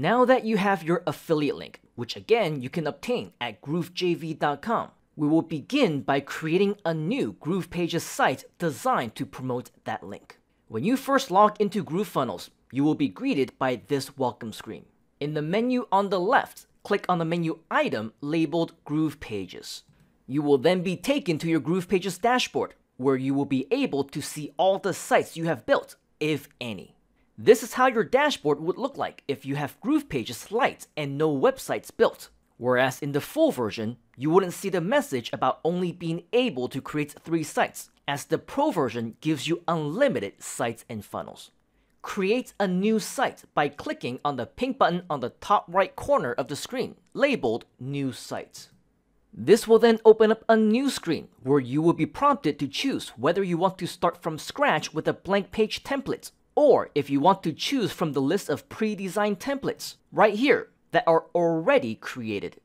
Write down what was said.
Now that you have your affiliate link, which again you can obtain at groovejv.com, we will begin by creating a new GroovePages site designed to promote that link. When you first log into GrooveFunnels, you will be greeted by this welcome screen. In the menu on the left, click on the menu item labeled GroovePages. You will then be taken to your GroovePages dashboard, where you will be able to see all the sites you have built, if any. This is how your dashboard would look like if you have Groove Pages Lite and no websites built. Whereas in the full version, you wouldn't see the message about only being able to create three sites, as the pro version gives you unlimited sites and funnels. Create a new site by clicking on the pink button on the top right corner of the screen, labeled New Site. This will then open up a new screen where you will be prompted to choose whether you want to start from scratch with a blank page template or if you want to choose from the list of pre-designed templates right here that are already created.